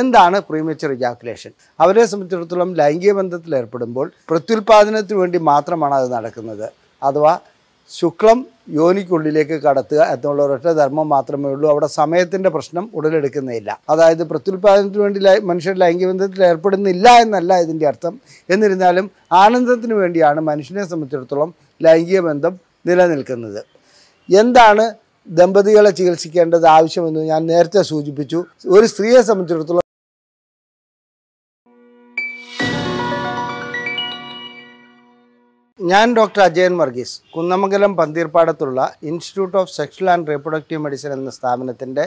എന്താണ് premature ejaculation അവരെ സംബന്ധിച്ചിടത്തോളം ലൈംഗിക ബന്ധത്തിൽ ഏർപ്പെടുമ്പോൾ പ്രത്യുൽപാദനത്തിന് വേണ്ടി മാത്രമാണ് അത് നടക്കുന്നത് അഥവാ ശുക്ലം യോനിക്കുള്ളിലേക്ക് കടത്തുക എന്നുള്ള ഒരൊറ്റ ധർമ്മം മാത്രമേ ഉള്ളൂ അവിടെ സമയത്തിൻ്റെ പ്രശ്നം ഉടലെടുക്കുന്നില്ല അതായത് പ്രത്യുൽപാദനത്തിന് വേണ്ടി മനുഷ്യർ ലൈംഗിക ബന്ധത്തിൽ ഏർപ്പെടുന്നില്ല എന്നല്ല ഇതിൻ്റെ അർത്ഥം എന്നിരുന്നാലും ആനന്ദത്തിന് വേണ്ടിയാണ് മനുഷ്യനെ സംബന്ധിച്ചിടത്തോളം ലൈംഗിക ബന്ധം നിലനിൽക്കുന്നത് എന്താണ് ദമ്പതികളെ ചികിത്സിക്കേണ്ടത് ആവശ്യമെന്ന് ഞാൻ നേരത്തെ സൂചിപ്പിച്ചു ഒരു സ്ത്രീയെ സംബന്ധിച്ചിടത്തോളം ഞാൻ ഡോക്ടർ അജയൻ വർഗീസ് കുന്നമംഗലം പന്തീർപ്പാടത്തുള്ള institute of sexual and reproductive medicine എന്ന സ്ഥാപനത്തിൻ്റെ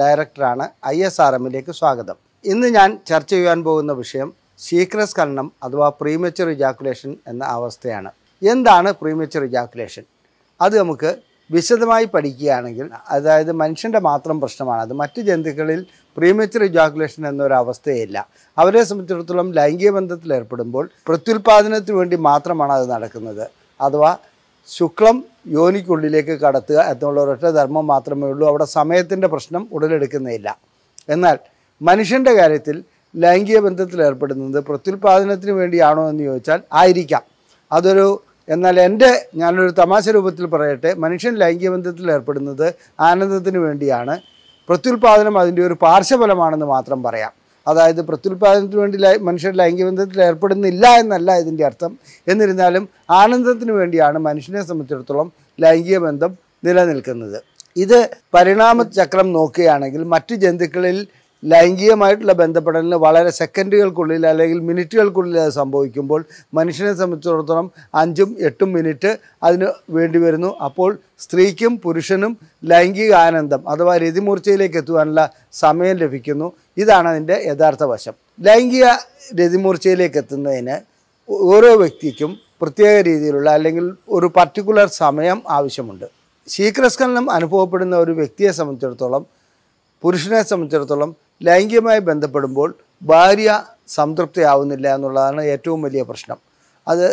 ഡയറക്ടറാണ് ഐ എസ് ആർ എമ്മിലേക്ക് സ്വാഗതം ഇന്ന് ഞാൻ ചർച്ച ചെയ്യാൻ പോകുന്ന വിഷയം സീക്രസ് കണ്ണം അഥവാ പ്രീമച്ചർ ഇജാക്കുലേഷൻ എന്ന അവസ്ഥയാണ് എന്താണ് പ്രീമച്ചർ ഇജാക്കുലേഷൻ അത് നമുക്ക് വിശദമായി പഠിക്കുകയാണെങ്കിൽ അതായത് മനുഷ്യൻ്റെ മാത്രം പ്രശ്നമാണ് അത് മറ്റ് ജന്തുക്കളിൽ പ്രീമച്ചർ ഇജാക്കുലേഷൻ എന്നൊരു അവസ്ഥയില്ല അവരെ സംബന്ധിച്ചിടത്തോളം ലൈംഗിക ബന്ധത്തിൽ ഏർപ്പെടുമ്പോൾ പ്രത്യുൽപാദനത്തിന് വേണ്ടി മാത്രമാണ് അത് നടക്കുന്നത് അഥവാ ശുക്ലം യോനിക്കുള്ളിലേക്ക് കടത്തുക എന്നുള്ള ഒരൊറ്റ ധർമ്മം മാത്രമേ ഉള്ളൂ അവിടെ സമയത്തിൻ്റെ പ്രശ്നം ഉടലെടുക്കുന്നില്ല എന്നാൽ മനുഷ്യൻ്റെ കാര്യത്തിൽ ലൈംഗിക ബന്ധത്തിൽ ഏർപ്പെടുന്നത് പ്രത്യുൽപാദനത്തിന് വേണ്ടിയാണോ എന്ന് ചോദിച്ചാൽ ആയിരിക്കാം അതൊരു എന്നാൽ എൻ്റെ ഞാനൊരു തമാശ രൂപത്തിൽ പറയട്ടെ മനുഷ്യൻ ലൈംഗികബന്ധത്തിൽ ഏർപ്പെടുന്നത് ആനന്ദത്തിന് വേണ്ടിയാണ് പ്രത്യുൽപാദനം അതിൻ്റെ ഒരു പാർശ്വഫലമാണെന്ന് മാത്രം പറയാം അതായത് പ്രത്യുൽപാദനത്തിന് വേണ്ടി മനുഷ്യർ ലൈംഗികബന്ധത്തിൽ ഏർപ്പെടുന്നില്ല എന്നല്ല ഇതിൻ്റെ അർത്ഥം എന്നിരുന്നാലും ആനന്ദത്തിന് വേണ്ടിയാണ് മനുഷ്യനെ സംബന്ധിച്ചിടത്തോളം ലൈംഗിക ബന്ധം നിലനിൽക്കുന്നത് ഇത് പരിണാമ ചക്രം നോക്കുകയാണെങ്കിൽ മറ്റ് ജന്തുക്കളിൽ ലൈംഗികമായിട്ടുള്ള ബന്ധപ്പെടലിന് വളരെ സെക്കൻഡുകൾക്കുള്ളിൽ അല്ലെങ്കിൽ മിനിറ്റുകൾക്കുള്ളിൽ അത് സംഭവിക്കുമ്പോൾ മനുഷ്യനെ സംബന്ധിച്ചിടത്തോളം അഞ്ചും എട്ടും മിനിറ്റ് അതിന് വേണ്ടി വരുന്നു അപ്പോൾ സ്ത്രീക്കും പുരുഷനും ലൈംഗിക ആനന്ദം അഥവാ രതിമൂർച്ചയിലേക്ക് എത്തുവാനുള്ള സമയം ലഭിക്കുന്നു ഇതാണ് അതിൻ്റെ യഥാർത്ഥ വശം ലൈംഗിക രതിമൂർച്ചയിലേക്ക് എത്തുന്നതിന് ഓരോ വ്യക്തിക്കും പ്രത്യേക രീതിയിലുള്ള അല്ലെങ്കിൽ ഒരു പർട്ടിക്കുലർ സമയം ആവശ്യമുണ്ട് ശീഘ്രസ്ഖലനം അനുഭവപ്പെടുന്ന ഒരു വ്യക്തിയെ സംബന്ധിച്ചിടത്തോളം പുരുഷനെ സംബന്ധിച്ചിടത്തോളം ലൈംഗികമായി ബന്ധപ്പെടുമ്പോൾ ഭാര്യ സംതൃപ്തിയാവുന്നില്ല എന്നുള്ളതാണ് ഏറ്റവും വലിയ പ്രശ്നം അത്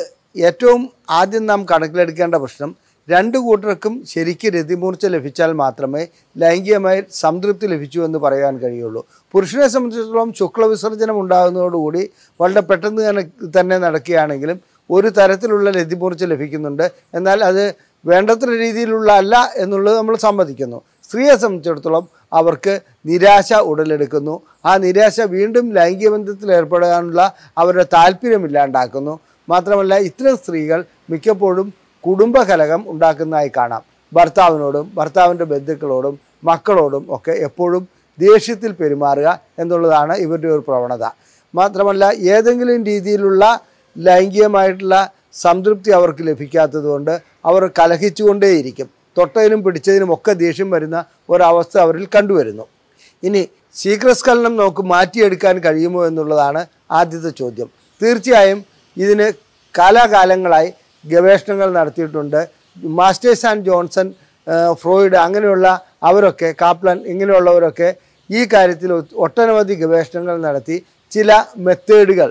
ഏറ്റവും ആദ്യം നാം കണക്കിലെടുക്കേണ്ട പ്രശ്നം രണ്ട് കൂട്ടർക്കും ശരിക്ക് രതിമൂർച്ച ലഭിച്ചാൽ മാത്രമേ ലൈംഗികമായി സംതൃപ്തി ലഭിച്ചു എന്ന് പറയാൻ കഴിയുള്ളൂ പുരുഷനെ സംബന്ധിച്ചിടത്തോളം ശുക്ലവിസർജനം ഉണ്ടാകുന്നതോടുകൂടി വളരെ പെട്ടെന്ന് തന്നെ നടക്കുകയാണെങ്കിലും ഒരു തരത്തിലുള്ള രതിമൂർച്ച ലഭിക്കുന്നുണ്ട് എന്നാൽ അത് വേണ്ടത്ര രീതിയിലുള്ള അല്ല എന്നുള്ളത് നമ്മൾ സമ്മതിക്കുന്നു സ്ത്രീയെ സംബന്ധിച്ചിടത്തോളം അവർക്ക് നിരാശ ഉടലെടുക്കുന്നു ആ നിരാശ വീണ്ടും ലൈംഗിക ബന്ധത്തിൽ ഏർപ്പെടാനുള്ള അവരുടെ താല്പര്യമില്ലാണ്ടാക്കുന്നു മാത്രമല്ല ഇത്തരം സ്ത്രീകൾ മിക്കപ്പോഴും കുടുംബകലകം ഉണ്ടാക്കുന്നതായി കാണാം ഭർത്താവിനോടും ഭർത്താവിൻ്റെ ബന്ധുക്കളോടും മക്കളോടും ഒക്കെ എപ്പോഴും ദേഷ്യത്തിൽ പെരുമാറുക എന്നുള്ളതാണ് ഇവരുടെ ഒരു പ്രവണത മാത്രമല്ല ഏതെങ്കിലും രീതിയിലുള്ള ലൈംഗികമായിട്ടുള്ള സംതൃപ്തി അവർക്ക് ലഭിക്കാത്തതുകൊണ്ട് അവർ കലഹിച്ചുകൊണ്ടേയിരിക്കും തൊട്ടതിനും പിടിച്ചതിനും ഒക്കെ ദേഷ്യം വരുന്ന ഒരവസ്ഥ അവരിൽ കണ്ടുവരുന്നു ഇനി ശീഘ്രസ്ഖലനം നമുക്ക് മാറ്റിയെടുക്കാൻ കഴിയുമോ എന്നുള്ളതാണ് ആദ്യത്തെ ചോദ്യം തീർച്ചയായും ഇതിന് കാലാകാലങ്ങളായി ഗവേഷണങ്ങൾ നടത്തിയിട്ടുണ്ട് മാസ്റ്റേഴ്സ് ആൻഡ് ജോൺസൺ ഫ്രോയിഡ് അങ്ങനെയുള്ള അവരൊക്കെ കാപ്ലൻ ഇങ്ങനെയുള്ളവരൊക്കെ ഈ കാര്യത്തിൽ ഒട്ടനവധി ഗവേഷണങ്ങൾ നടത്തി ചില മെത്തേഡുകൾ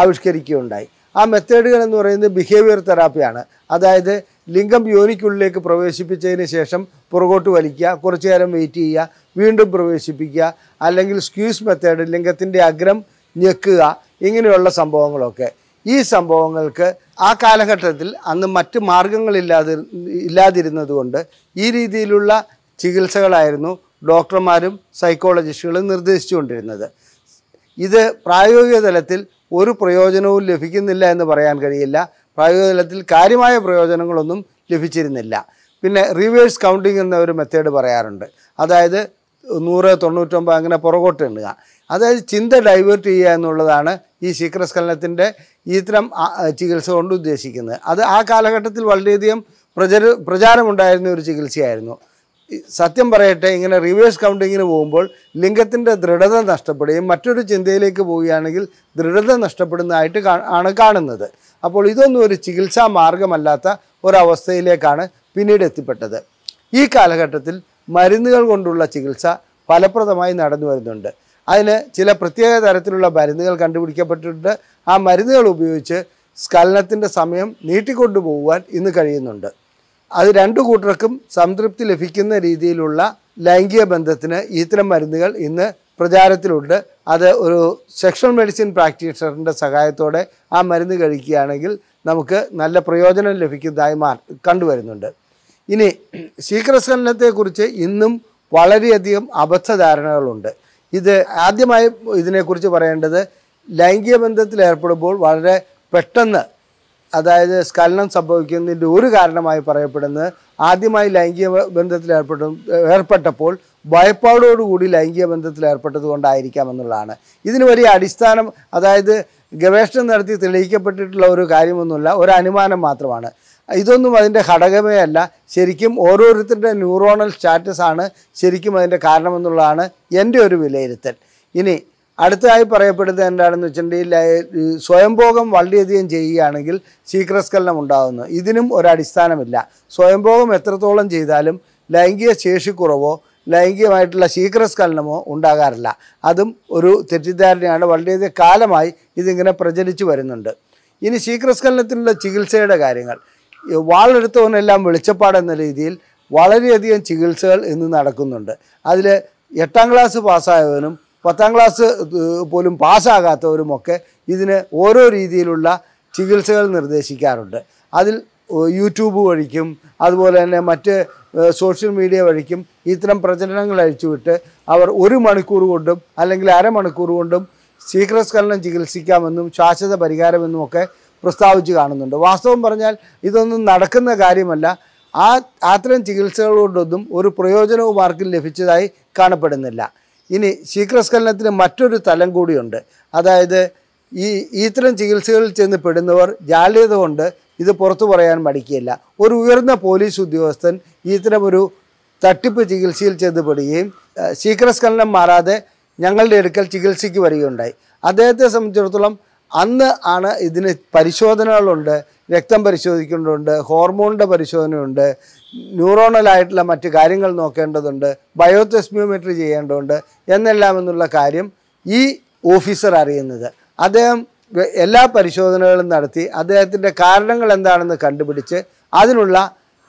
ആവിഷ്കരിക്കുകയുണ്ടായി ആ മെത്തേഡുകൾ എന്ന് പറയുന്നത് ബിഹേവിയർ തെറാപ്പിയാണ് അതായത് ലിംഗം യോനിക്കുള്ളിലേക്ക് പ്രവേശിപ്പിച്ചതിന് ശേഷം പുറകോട്ട് വലിക്കുക കുറച്ചു നേരം വെയിറ്റ് ചെയ്യുക വീണ്ടും പ്രവേശിപ്പിക്കുക അല്ലെങ്കിൽ സ്ക്യൂസ് മെത്തേഡ് ലിംഗത്തിൻ്റെ അഗ്രം ഞെക്കുക ഇങ്ങനെയുള്ള സംഭവങ്ങളൊക്കെ ഈ സംഭവങ്ങൾക്ക് ആ കാലഘട്ടത്തിൽ അന്ന് മറ്റ് മാർഗങ്ങളില്ലാതി ഇല്ലാതിരുന്നതുകൊണ്ട് ഈ രീതിയിലുള്ള ചികിത്സകളായിരുന്നു ഡോക്ടർമാരും സൈക്കോളജിസ്റ്റുകളും നിർദ്ദേശിച്ചുകൊണ്ടിരുന്നത് ഇത് പ്രായോഗിക തലത്തിൽ ഒരു പ്രയോജനവും ലഭിക്കുന്നില്ല എന്ന് പറയാൻ കഴിയില്ല പ്രായോഗിക തലത്തിൽ കാര്യമായ പ്രയോജനങ്ങളൊന്നും ലഭിച്ചിരുന്നില്ല പിന്നെ റിവേഴ്സ് കൗണ്ടിങ് എന്ന ഒരു മെത്തേഡ് പറയാറുണ്ട് അതായത് നൂറ് തൊണ്ണൂറ്റൊമ്പത് അങ്ങനെ പുറകോട്ട് എണ്ണുക അതായത് ചിന്ത ഡൈവേർട്ട് ചെയ്യുക എന്നുള്ളതാണ് ഈ ശീക്രസ്ഖലനത്തിൻ്റെ ഇത്തരം ചികിത്സ കൊണ്ട് ഉദ്ദേശിക്കുന്നത് അത് ആ കാലഘട്ടത്തിൽ വളരെയധികം പ്രചര പ്രചാരമുണ്ടായിരുന്ന ഒരു ചികിത്സയായിരുന്നു സത്യം പറയട്ടെ ഇങ്ങനെ റിവേഴ്സ് കൗണ്ടിങ്ങിന് പോകുമ്പോൾ ലിംഗത്തിൻ്റെ ദൃഢത നഷ്ടപ്പെടുകയും മറ്റൊരു ചിന്തയിലേക്ക് പോവുകയാണെങ്കിൽ ദൃഢത നഷ്ടപ്പെടുന്നതായിട്ട് ആണ് കാണുന്നത് അപ്പോൾ ഇതൊന്നും ഒരു ചികിത്സാ മാർഗമല്ലാത്ത ഒരവസ്ഥയിലേക്കാണ് പിന്നീട് എത്തിപ്പെട്ടത് ഈ കാലഘട്ടത്തിൽ മരുന്നുകൾ കൊണ്ടുള്ള ചികിത്സ ഫലപ്രദമായി നടന്നു വരുന്നുണ്ട് അതിന് ചില പ്രത്യേക തരത്തിലുള്ള മരുന്നുകൾ കണ്ടുപിടിക്കപ്പെട്ടിട്ടുണ്ട് ആ മരുന്നുകൾ ഉപയോഗിച്ച് സ്കലനത്തിൻ്റെ സമയം നീട്ടിക്കൊണ്ടുപോകുവാൻ ഇന്ന് കഴിയുന്നുണ്ട് അത് രണ്ടു കൂട്ടർക്കും സംതൃപ്തി ലഭിക്കുന്ന രീതിയിലുള്ള ലൈംഗിക ബന്ധത്തിന് ഇത്തരം മരുന്നുകൾ ഇന്ന് പ്രചാരത്തിലുണ്ട് അത് ഒരു സെക്ഷൽ മെഡിസിൻ പ്രാക്ടീഷണറിൻ്റെ സഹായത്തോടെ ആ മരുന്ന് കഴിക്കുകയാണെങ്കിൽ നമുക്ക് നല്ല പ്രയോജനം ലഭിക്കുന്നതായി മാ കണ്ടുവരുന്നുണ്ട് ഇനി ശീഘ്രസ്ഖലനത്തെക്കുറിച്ച് ഇന്നും വളരെയധികം അബദ്ധധാരണകളുണ്ട് ഇത് ആദ്യമായി ഇതിനെക്കുറിച്ച് പറയേണ്ടത് ലൈംഗിക ബന്ധത്തിൽ ഏർപ്പെടുമ്പോൾ വളരെ പെട്ടെന്ന് അതായത് സ്കലനം സംഭവിക്കുന്നതിൻ്റെ ഒരു കാരണമായി പറയപ്പെടുന്നത് ആദ്യമായി ലൈംഗിക ബന്ധത്തിൽ ഏർപ്പെട്ട ഏർപ്പെട്ടപ്പോൾ ഭയപ്പാടോടുകൂടി ലൈംഗിക ബന്ധത്തിൽ ഏർപ്പെട്ടത് കൊണ്ടായിരിക്കാം എന്നുള്ളതാണ് ഇതിന് വലിയ അടിസ്ഥാനം അതായത് ഗവേഷണം നടത്തി തെളിയിക്കപ്പെട്ടിട്ടുള്ള ഒരു കാര്യമൊന്നുമില്ല ഒരു അനുമാനം മാത്രമാണ് ഇതൊന്നും അതിൻ്റെ ഘടകമേ അല്ല ശരിക്കും ഓരോരുത്തരുടെ ന്യൂറോണൽ സ്റ്റാറ്റസാണ് ശരിക്കും അതിൻ്റെ കാരണമെന്നുള്ളതാണ് എൻ്റെ ഒരു വിലയിരുത്തൽ ഇനി അടുത്തതായി പറയപ്പെടുന്നത് എന്താണെന്ന് വെച്ചിട്ടുണ്ടെങ്കിൽ സ്വയംഭോഗം വളരെയധികം ചെയ്യുകയാണെങ്കിൽ ശീക്രസ്കലനം ഉണ്ടാകുന്നു ഇതിനും ഒരടിസ്ഥാനമില്ല സ്വയംഭോഗം എത്രത്തോളം ചെയ്താലും ലൈംഗിക ശേഷിക്കുറവോ ലൈംഗികമായിട്ടുള്ള ശീക്രസ്കലനമോ ഉണ്ടാകാറില്ല അതും ഒരു തെറ്റിദ്ധാരണയാണ് വളരെയധികം കാലമായി ഇതിങ്ങനെ പ്രചരിച്ചു വരുന്നുണ്ട് ഇനി ശീക്രസ്കലനത്തിനുള്ള ചികിത്സയുടെ കാര്യങ്ങൾ വാളെടുത്തവനെല്ലാം വെളിച്ചപ്പാടെന്ന രീതിയിൽ വളരെയധികം ചികിത്സകൾ ഇന്ന് നടക്കുന്നുണ്ട് അതിൽ എട്ടാം ക്ലാസ് പാസ്സായവനും പത്താം ക്ലാസ് പോലും പാസ്സാകാത്തവരുമൊക്കെ ഇതിന് ഓരോ രീതിയിലുള്ള ചികിത്സകൾ നിർദ്ദേശിക്കാറുണ്ട് അതിൽ യൂട്യൂബ് വഴിക്കും അതുപോലെ തന്നെ മറ്റ് സോഷ്യൽ മീഡിയ വഴിക്കും ഇത്തരം പ്രചരണങ്ങൾ അഴിച്ചുവിട്ട് അവർ ഒരു മണിക്കൂർ കൊണ്ടും അല്ലെങ്കിൽ അരമണിക്കൂർ കൊണ്ടും ശീഘ്രസ്കലനം ചികിത്സിക്കാമെന്നും ശാശ്വത പരിഹാരമെന്നും ഒക്കെ പ്രസ്താവിച്ച് കാണുന്നുണ്ട് വാസ്തവം പറഞ്ഞാൽ ഇതൊന്നും നടക്കുന്ന കാര്യമല്ല ആ അത്തരം ചികിത്സകൾ കൊണ്ടൊന്നും ഒരു പ്രയോജനവും ആർക്കും ലഭിച്ചതായി കാണപ്പെടുന്നില്ല ഇനി ശീഘ്രസ്ഖലനത്തിന് മറ്റൊരു തലം കൂടിയുണ്ട് അതായത് ഈ ഇത്തരം ചികിത്സകളിൽ ചെന്ന് പെടുന്നവർ ജാള്യത കൊണ്ട് ഇത് പുറത്തു പറയാൻ മടിക്കില്ല ഒരു ഉയർന്ന പോലീസ് ഉദ്യോഗസ്ഥൻ ഇത്തരം ഒരു തട്ടിപ്പ് ചികിത്സയിൽ ചെന്ന് പെടുകയും ശീഘ്രസ്ഖലനം മാറാതെ ഞങ്ങളുടെ അടുക്കൽ ചികിത്സയ്ക്ക് വരികയുണ്ടായി അദ്ദേഹത്തെ സംബന്ധിച്ചിടത്തോളം അന്ന് ആണ് ഇതിന് പരിശോധനകളുണ്ട് രക്തം പരിശോധിക്കുന്നുണ്ട് ഹോർമോണിൻ്റെ പരിശോധനയുണ്ട് ന്യൂറോണലായിട്ടുള്ള മറ്റ് കാര്യങ്ങൾ നോക്കേണ്ടതുണ്ട് ബയോതെസ്മിയോമെട്രി ചെയ്യേണ്ടതുണ്ട് എന്നെല്ലാം എന്നുള്ള കാര്യം ഈ ഓഫീസർ അറിയുന്നത് അദ്ദേഹം എല്ലാ പരിശോധനകളും നടത്തി അദ്ദേഹത്തിൻ്റെ കാരണങ്ങൾ എന്താണെന്ന് കണ്ടുപിടിച്ച് അതിനുള്ള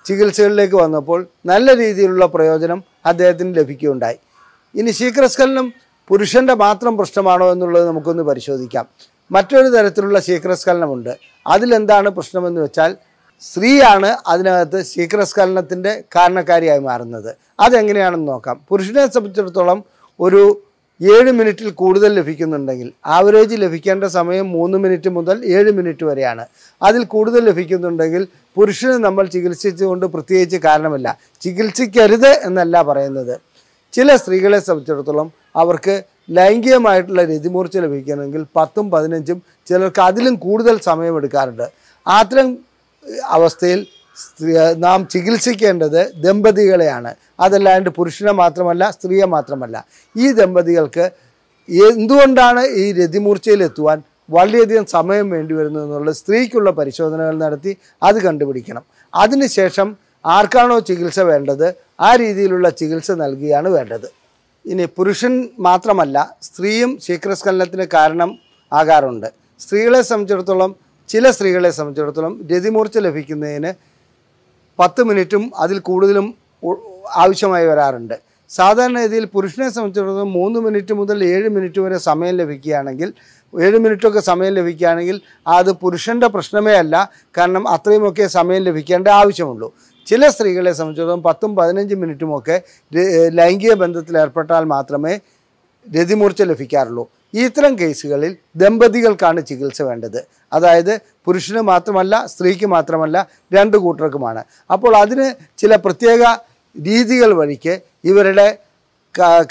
ചികിത്സകളിലേക്ക് വന്നപ്പോൾ നല്ല രീതിയിലുള്ള പ്രയോജനം അദ്ദേഹത്തിന് ലഭിക്കുകയുണ്ടായി ഇനി ശീക്രസ്കലനം പുരുഷൻ്റെ മാത്രം പ്രശ്നമാണോ എന്നുള്ളത് നമുക്കൊന്ന് പരിശോധിക്കാം മറ്റൊരു തരത്തിലുള്ള ശീക്രസ്കലനമുണ്ട് അതിലെന്താണ് പ്രശ്നമെന്ന് വെച്ചാൽ സ്ത്രീയാണ് അതിനകത്ത് ശീഘ്രസ്ഖലനത്തിൻ്റെ കാരണക്കാരിയായി മാറുന്നത് അതെങ്ങനെയാണെന്ന് നോക്കാം പുരുഷനെ സംബന്ധിച്ചിടത്തോളം ഒരു ഏഴ് മിനിറ്റിൽ കൂടുതൽ ലഭിക്കുന്നുണ്ടെങ്കിൽ ആവറേജ് ലഭിക്കേണ്ട സമയം മൂന്ന് മിനിറ്റ് മുതൽ ഏഴ് മിനിറ്റ് വരെയാണ് അതിൽ കൂടുതൽ ലഭിക്കുന്നുണ്ടെങ്കിൽ പുരുഷന് നമ്മൾ ചികിത്സിച്ചുകൊണ്ട് പ്രത്യേകിച്ച് കാരണമില്ല ചികിത്സിക്കരുത് എന്നല്ല പറയുന്നത് ചില സ്ത്രീകളെ സംബന്ധിച്ചിടത്തോളം അവർക്ക് ലൈംഗികമായിട്ടുള്ള രതിമൂർച്ച ലഭിക്കണമെങ്കിൽ പത്തും പതിനഞ്ചും ചിലർക്ക് അതിലും കൂടുതൽ സമയമെടുക്കാറുണ്ട് അത്തരം അവസ്ഥയിൽ നാം ചികിത്സിക്കേണ്ടത് ദമ്പതികളെയാണ് അതല്ലാണ്ട് പുരുഷനെ മാത്രമല്ല സ്ത്രീയെ മാത്രമല്ല ഈ ദമ്പതികൾക്ക് എന്തുകൊണ്ടാണ് ഈ രതിമൂർച്ചയിലെത്തുവാൻ വളരെയധികം സമയം വേണ്ടി വരുന്നത് എന്നുള്ളത് സ്ത്രീക്കുള്ള പരിശോധനകൾ നടത്തി അത് കണ്ടുപിടിക്കണം അതിനുശേഷം ആർക്കാണോ ചികിത്സ വേണ്ടത് ആ രീതിയിലുള്ള ചികിത്സ നൽകിയാണ് വേണ്ടത് ഇനി പുരുഷൻ മാത്രമല്ല സ്ത്രീയും ശീക്രസ്ഖലനത്തിന് കാരണം ആകാറുണ്ട് സ്ത്രീകളെ സംബന്ധിച്ചിടത്തോളം ചില സ്ത്രീകളെ സംബന്ധിച്ചിടത്തോളം രതിമൂർച്ച ലഭിക്കുന്നതിന് പത്ത് മിനിറ്റും അതിൽ കൂടുതലും ആവശ്യമായി വരാറുണ്ട് സാധാരണ രീതിയിൽ പുരുഷനെ സംബന്ധിച്ചിടത്തോളം മൂന്ന് മിനിറ്റ് മുതൽ ഏഴ് മിനിറ്റ് വരെ സമയം ലഭിക്കുകയാണെങ്കിൽ ഏഴ് മിനിറ്റൊക്കെ സമയം ലഭിക്കുകയാണെങ്കിൽ അത് പുരുഷൻ്റെ പ്രശ്നമേ അല്ല കാരണം അത്രയുമൊക്കെ സമയം ലഭിക്കേണ്ട ആവശ്യമുള്ളൂ ചില സ്ത്രീകളെ സംബന്ധിച്ചിടത്തോളം പത്തും പതിനഞ്ച് മിനിറ്റുമൊക്കെ ലൈംഗിക ബന്ധത്തിൽ ഏർപ്പെട്ടാൽ മാത്രമേ രതിമൂർച്ച ലഭിക്കാറുള്ളൂ ഇത്തരം കേസുകളിൽ ദമ്പതികൾക്കാണ് ചികിത്സ വേണ്ടത് അതായത് പുരുഷന് മാത്രമല്ല സ്ത്രീക്ക് മാത്രമല്ല രണ്ട് കൂട്ടർക്കുമാണ് അപ്പോൾ അതിന് ചില പ്രത്യേക രീതികൾ വഴിക്ക് ഇവരുടെ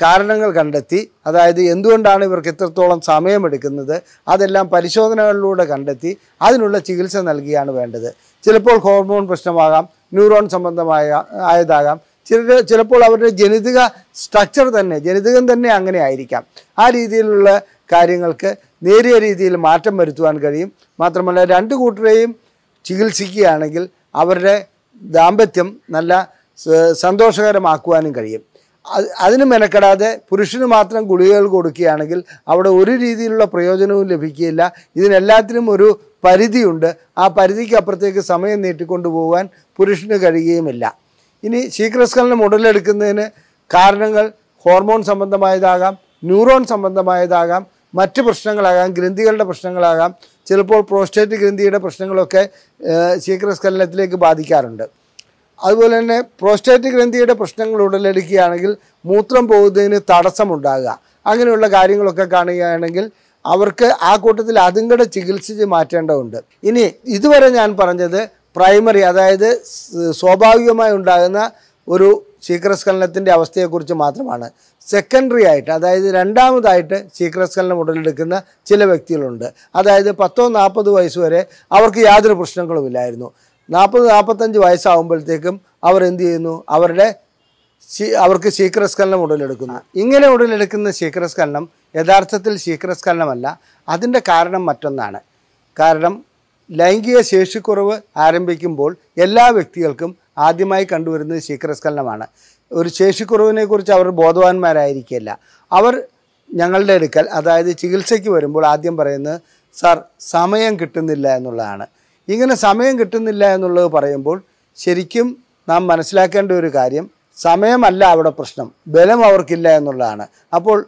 കാരണങ്ങൾ കണ്ടെത്തി അതായത് എന്തുകൊണ്ടാണ് ഇവർക്ക് ഇത്രത്തോളം സമയമെടുക്കുന്നത് അതെല്ലാം പരിശോധനകളിലൂടെ കണ്ടെത്തി അതിനുള്ള ചികിത്സ നൽകിയാണ് വേണ്ടത് ചിലപ്പോൾ ഹോർമോൺ പ്രശ്നമാകാം ന്യൂറോൺ സംബന്ധമായ ആയതാകാം ചില ചിലപ്പോൾ അവരുടെ ജനിതക സ്ട്രക്ചർ തന്നെ ജനിതകം തന്നെ അങ്ങനെ ആയിരിക്കാം ആ രീതിയിലുള്ള കാര്യങ്ങൾക്ക് നേരിയ രീതിയിൽ മാറ്റം വരുത്തുവാൻ കഴിയും മാത്രമല്ല രണ്ട് കൂട്ടരെയും ചികിത്സിക്കുകയാണെങ്കിൽ അവരുടെ ദാമ്പത്യം നല്ല സന്തോഷകരമാക്കുവാനും കഴിയും അതിന് മെനക്കെടാതെ പുരുഷന് മാത്രം ഗുളികകൾ കൊടുക്കുകയാണെങ്കിൽ അവിടെ ഒരു രീതിയിലുള്ള പ്രയോജനവും ലഭിക്കുകയില്ല ഇതിനെല്ലാത്തിനും ഒരു പരിധിയുണ്ട് ആ പരിധിക്കപ്പുറത്തേക്ക് സമയം നീട്ടിക്കൊണ്ടു പോകാൻ പുരുഷന് കഴിയുകയുമില്ല ഇനി ശീഘ്രസ്ഖലന മുടലെടുക്കുന്നതിന് കാരണങ്ങൾ ഹോർമോൺ സംബന്ധമായതാകാം ന്യൂറോൺ സംബന്ധമായതാകാം മറ്റ് പ്രശ്നങ്ങളാകാം ഗ്രന്ഥികളുടെ പ്രശ്നങ്ങളാകാം ചിലപ്പോൾ പ്രോസ്റ്റേറ്റ് ഗ്രന്ഥിയുടെ പ്രശ്നങ്ങളൊക്കെ ശീക്രസ്കലനത്തിലേക്ക് ബാധിക്കാറുണ്ട് അതുപോലെ തന്നെ പ്രോസ്റ്റേറ്റ് ഗ്രന്ഥിയുടെ പ്രശ്നങ്ങൾ ഉടലെടുക്കുകയാണെങ്കിൽ മൂത്രം പോകുന്നതിന് തടസ്സമുണ്ടാകുക അങ്ങനെയുള്ള കാര്യങ്ങളൊക്കെ കാണുകയാണെങ്കിൽ അവർക്ക് ആ കൂട്ടത്തിൽ അതും കൂടെ ചികിത്സിച്ച് മാറ്റേണ്ടതുണ്ട് ഇനി ഇതുവരെ ഞാൻ പറഞ്ഞത് പ്രൈമറി അതായത് സ്വാഭാവികമായി ഉണ്ടാകുന്ന ഒരു ശീക്രസ്ഖലനത്തിൻ്റെ അവസ്ഥയെക്കുറിച്ച് മാത്രമാണ് സെക്കൻഡറി ആയിട്ട് അതായത് രണ്ടാമതായിട്ട് ശീക്രസ്ഖലനം ഉടലെടുക്കുന്ന ചില വ്യക്തികളുണ്ട് അതായത് പത്തോ നാൽപ്പത് വയസ്സ് വരെ അവർക്ക് യാതൊരു പ്രശ്നങ്ങളുമില്ലായിരുന്നു നാൽപ്പത് നാൽപ്പത്തഞ്ച് വയസ്സാകുമ്പോഴത്തേക്കും അവർ എന്ത് ചെയ്യുന്നു അവരുടെ അവർക്ക് ശീക്രസ്ഖലനം ഉടലെടുക്കുന്നു ഇങ്ങനെ ഉടലെടുക്കുന്ന ശീക്രസ്ഖലനം യഥാർത്ഥത്തിൽ ശീക്രസ്ഖലനമല്ല അതിൻ്റെ കാരണം മറ്റൊന്നാണ് കാരണം ലൈംഗിക ശേഷിക്കുറവ് ആരംഭിക്കുമ്പോൾ എല്ലാ വ്യക്തികൾക്കും ആദ്യമായി കണ്ടുവരുന്നത് ശീക്രസ്ഖലനമാണ് ഒരു ശേഷിക്കുറവിനെക്കുറിച്ച് അവർ ബോധവാന്മാരായിരിക്കില്ല അവർ ഞങ്ങളുടെ അടുക്കൽ അതായത് ചികിത്സയ്ക്ക് വരുമ്പോൾ ആദ്യം പറയുന്നത് സാർ സമയം കിട്ടുന്നില്ല എന്നുള്ളതാണ് ഇങ്ങനെ സമയം കിട്ടുന്നില്ല എന്നുള്ളത് പറയുമ്പോൾ ശരിക്കും നാം മനസ്സിലാക്കേണ്ട ഒരു കാര്യം സമയമല്ല അവിടെ പ്രശ്നം ബലം അവർക്കില്ല എന്നുള്ളതാണ് അപ്പോൾ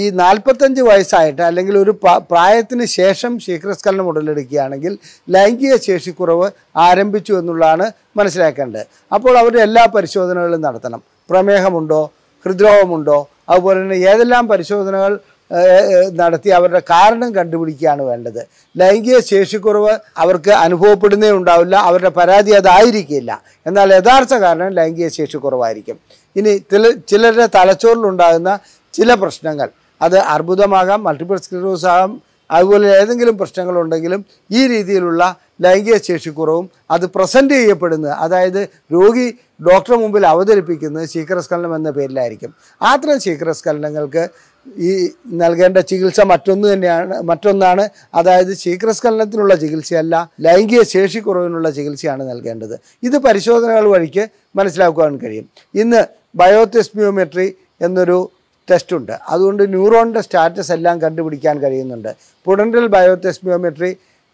ഈ നാൽപ്പത്തഞ്ച് വയസ്സായിട്ട് അല്ലെങ്കിൽ ഒരു പ്രായത്തിന് ശേഷം ശീഘ്രസ്ഖലനം ഉടലെടുക്കുകയാണെങ്കിൽ ലൈംഗിക ശേഷിക്കുറവ് ആരംഭിച്ചു എന്നുള്ളതാണ് മനസ്സിലാക്കേണ്ടത് അപ്പോൾ അവർ എല്ലാ പരിശോധനകളും നടത്തണം പ്രമേഹമുണ്ടോ ഹൃദ്രോഗമുണ്ടോ അതുപോലെ തന്നെ ഏതെല്ലാം പരിശോധനകൾ നടത്തി അവരുടെ കാരണം കണ്ടുപിടിക്കുകയാണ് വേണ്ടത് ലൈംഗിക ശേഷിക്കുറവ് അവർക്ക് അനുഭവപ്പെടുന്നേ ഉണ്ടാവില്ല അവരുടെ പരാതി അതായിരിക്കില്ല എന്നാൽ യഥാർത്ഥ കാരണം ലൈംഗിക ശേഷിക്കുറവായിരിക്കും ഇനി ചില ചിലരുടെ തലച്ചോറിലുണ്ടാകുന്ന ചില പ്രശ്നങ്ങൾ അത് അർബുദമാകാം മൾട്ടിപ്പിൾ സ്ക്ലീറോസ് ആകാം അതുപോലെ ഏതെങ്കിലും പ്രശ്നങ്ങളുണ്ടെങ്കിലും ഈ രീതിയിലുള്ള ലൈംഗിക ശേഷിക്കുറവും അത് പ്രസൻറ്റ് ചെയ്യപ്പെടുന്നത് അതായത് രോഗി ഡോക്ടറെ മുമ്പിൽ അവതരിപ്പിക്കുന്നത് ശീഘ്രസ്ഖലനം എന്ന പേരിലായിരിക്കും അത്തരം ശീഘ്രസ്ഖലനങ്ങൾക്ക് ഈ നൽകേണ്ട ചികിത്സ മറ്റൊന്ന് തന്നെയാണ് മറ്റൊന്നാണ് അതായത് ശീഘ്രസ്ഖലനത്തിനുള്ള ചികിത്സയല്ല ലൈംഗിക ശേഷിക്കുറവിനുള്ള ചികിത്സയാണ് നൽകേണ്ടത് ഇത് പരിശോധനകൾ വഴിക്ക് മനസ്സിലാക്കുവാൻ കഴിയും ഇന്ന് ബയോതെസ്മിയോമെട്രി എന്നൊരു ടെസ്റ്റുണ്ട് അതുകൊണ്ട് ന്യൂറോണിൻ്റെ സ്റ്റാറ്റസ് എല്ലാം കണ്ടുപിടിക്കാൻ കഴിയുന്നുണ്ട് പുടൻഡൽ ബയോതെസ്മിയോമെട്രി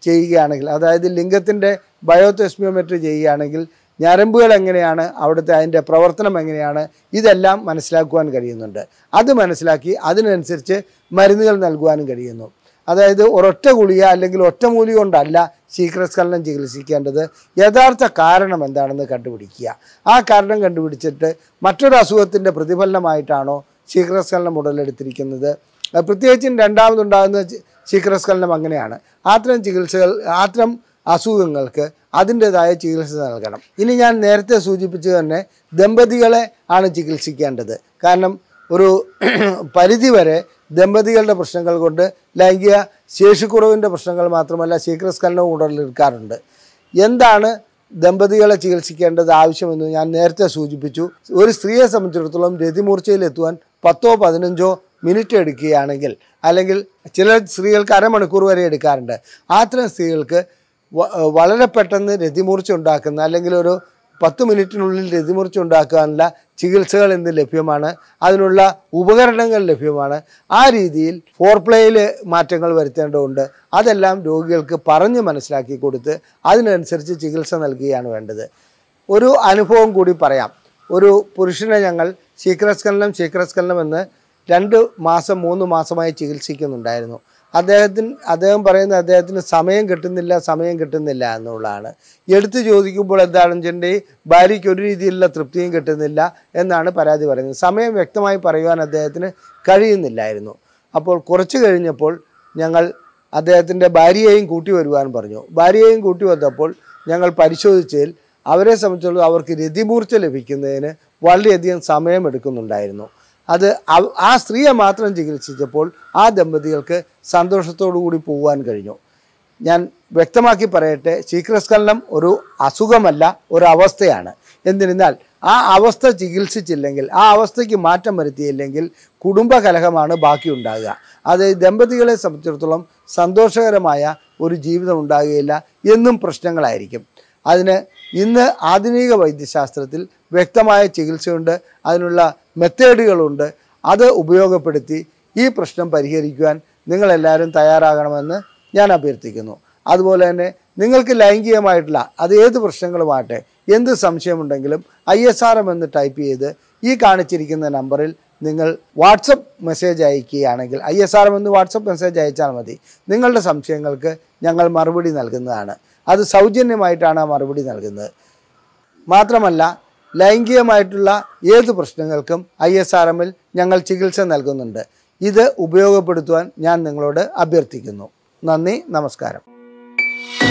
ചെയ്യുകയാണെങ്കിൽ അതായത് ലിംഗത്തിൻ്റെ ബയോതെസ്മിയോമെട്രി ചെയ്യുകയാണെങ്കിൽ ഞരമ്പുകൾ എങ്ങനെയാണ് അവിടുത്തെ അതിൻ്റെ പ്രവർത്തനം എങ്ങനെയാണ് ഇതെല്ലാം മനസ്സിലാക്കുവാൻ കഴിയുന്നുണ്ട് അത് മനസ്സിലാക്കി അതിനനുസരിച്ച് മരുന്നുകൾ നൽകുവാനും കഴിയുന്നു അതായത് ഒരൊറ്റ ഗുളിക അല്ലെങ്കിൽ ഒറ്റമൂലി കൊണ്ടല്ല ശീക്രസ്കലനം ചികിത്സിക്കേണ്ടത് യഥാർത്ഥ കാരണം എന്താണെന്ന് കണ്ടുപിടിക്കുക ആ കാരണം കണ്ടുപിടിച്ചിട്ട് മറ്റൊരു അസുഖത്തിൻ്റെ പ്രതിഫലനമായിട്ടാണോ ശീഖരസ്കലനം ഉടലെടുത്തിരിക്കുന്നത് പ്രത്യേകിച്ചും രണ്ടാമതുണ്ടാകുന്ന ശീഖരസ്കലനം അങ്ങനെയാണ് അത്തരം ചികിത്സകൾ അത്തരം അസുഖങ്ങൾക്ക് അതിൻ്റെതായ ചികിത്സ നൽകണം ഇനി ഞാൻ നേരത്തെ സൂചിപ്പിച്ചു തന്നെ ദമ്പതികളെ ആണ് ചികിത്സിക്കേണ്ടത് കാരണം ഒരു പരിധിവരെ ദമ്പതികളുടെ പ്രശ്നങ്ങൾ കൊണ്ട് ലൈംഗിക ശേഷിക്കുറവിൻ്റെ പ്രശ്നങ്ങൾ മാത്രമല്ല ശീഖരസ്കലനവും ഉടലെടുക്കാറുണ്ട് എന്താണ് ദമ്പതികളെ ചികിത്സിക്കേണ്ടത് ആവശ്യമെന്ന് ഞാൻ നേരത്തെ സൂചിപ്പിച്ചു ഒരു സ്ത്രീയെ സംബന്ധിച്ചിടത്തോളം രതിമൂർച്ചയിലെത്തുവാൻ പത്തോ പതിനഞ്ചോ മിനിറ്റ് എടുക്കുകയാണെങ്കിൽ അല്ലെങ്കിൽ ചില സ്ത്രീകൾക്ക് അരമണിക്കൂർ വരെ എടുക്കാറുണ്ട് അത്തരം സ്ത്രീകൾക്ക് വളരെ പെട്ടെന്ന് രതിമൂർച്ച ഉണ്ടാക്കുന്ന അല്ലെങ്കിൽ ഒരു പത്ത് മിനിറ്റിനുള്ളിൽ രതിമൂർച്ച ഉണ്ടാക്കാനുള്ള ചികിത്സകൾ ഇന്ന് ലഭ്യമാണ് അതിനുള്ള ഉപകരണങ്ങൾ ലഭ്യമാണ് ആ രീതിയിൽ ഫോർപ്ലേയിൽ മാറ്റങ്ങൾ വരുത്തേണ്ടതുണ്ട് അതെല്ലാം രോഗികൾക്ക് പറഞ്ഞ് മനസ്സിലാക്കി കൊടുത്ത് അതിനനുസരിച്ച് ചികിത്സ നൽകുകയാണ് വേണ്ടത് ഒരു അനുഭവം കൂടി പറയാം ഒരു പുരുഷനെ ഞങ്ങൾ ശീക്രസ്ഖലനം ശീക്രസ്ഖലനം എന്ന് രണ്ട് മാസം മൂന്ന് മാസമായി ചികിത്സിക്കുന്നുണ്ടായിരുന്നു അദ്ദേഹത്തിന് അദ്ദേഹം പറയുന്നത് അദ്ദേഹത്തിന് സമയം കിട്ടുന്നില്ല സമയം കിട്ടുന്നില്ല എന്നുള്ളതാണ് എടുത്തു ചോദിക്കുമ്പോൾ എന്താണെന്ന് വെച്ചിട്ടുണ്ടെങ്കിൽ ഭാര്യയ്ക്ക് ഒരു രീതിയിലുള്ള തൃപ്തിയും കിട്ടുന്നില്ല എന്നാണ് പരാതി പറയുന്നത് സമയം വ്യക്തമായി പറയുവാൻ അദ്ദേഹത്തിന് കഴിയുന്നില്ലായിരുന്നു അപ്പോൾ കുറച്ച് കഴിഞ്ഞപ്പോൾ ഞങ്ങൾ അദ്ദേഹത്തിൻ്റെ ഭാര്യയെയും കൂട്ടി വരുവാൻ പറഞ്ഞു ഭാര്യയെയും കൂട്ടി വന്നപ്പോൾ ഞങ്ങൾ പരിശോധിച്ചതിൽ അവരെ സംബന്ധിച്ചുള്ള അവർക്ക് രതിമൂർച്ച ലഭിക്കുന്നതിന് വളരെയധികം സമയമെടുക്കുന്നുണ്ടായിരുന്നു അത് ആ സ്ത്രീയെ മാത്രം ചികിത്സിച്ചപ്പോൾ ആ ദമ്പതികൾക്ക് സന്തോഷത്തോടു കൂടി പോകാൻ കഴിഞ്ഞു ഞാൻ വ്യക്തമാക്കി പറയട്ടെ ശീക്രസ്കലനം ഒരു അസുഖമല്ല ഒരു അവസ്ഥയാണ് എന്നിരുന്നാൽ ആ അവസ്ഥ ചികിത്സിച്ചില്ലെങ്കിൽ ആ അവസ്ഥയ്ക്ക് മാറ്റം വരുത്തിയില്ലെങ്കിൽ കുടുംബകലഹമാണ് ബാക്കിയുണ്ടാകുക അത് ദമ്പതികളെ സംബന്ധിച്ചിടത്തോളം സന്തോഷകരമായ ഒരു ജീവിതം ഉണ്ടാകുകയില്ല എന്നും പ്രശ്നങ്ങളായിരിക്കും അതിന് ഇന്ന് ആധുനിക വൈദ്യശാസ്ത്രത്തിൽ വ്യക്തമായ ചികിത്സയുണ്ട് അതിനുള്ള മെത്തേഡുകളുണ്ട് അത് ഉപയോഗപ്പെടുത്തി ഈ പ്രശ്നം പരിഹരിക്കുവാൻ നിങ്ങളെല്ലാവരും തയ്യാറാകണമെന്ന് ഞാൻ അഭ്യർത്ഥിക്കുന്നു അതുപോലെ തന്നെ നിങ്ങൾക്ക് ലൈംഗികമായിട്ടുള്ള അത് ഏത് പ്രശ്നങ്ങളുമാകട്ടെ എന്ത് സംശയമുണ്ടെങ്കിലും ഐ എസ് ആർ എം എന്ന് ടൈപ്പ് ചെയ്ത് ഈ കാണിച്ചിരിക്കുന്ന നമ്പറിൽ നിങ്ങൾ വാട്സപ്പ് മെസ്സേജ് അയക്കുകയാണെങ്കിൽ ഐ എസ് ആർ എം എന്ന് വാട്സപ്പ് മെസ്സേജ് അയച്ചാൽ മതി നിങ്ങളുടെ സംശയങ്ങൾക്ക് ഞങ്ങൾ മറുപടി നൽകുന്നതാണ് അത് സൗജന്യമായിട്ടാണ് ആ മറുപടി നൽകുന്നത് മാത്രമല്ല ലൈംഗികമായിട്ടുള്ള ഏത് പ്രശ്നങ്ങൾക്കും ഐ എസ് ആർ എമ്മിൽ ഞങ്ങൾ ചികിത്സ നൽകുന്നുണ്ട് ഇത് ഉപയോഗപ്പെടുത്തുവാൻ ഞാൻ നിങ്ങളോട് അഭ്യർത്ഥിക്കുന്നു നന്ദി നമസ്കാരം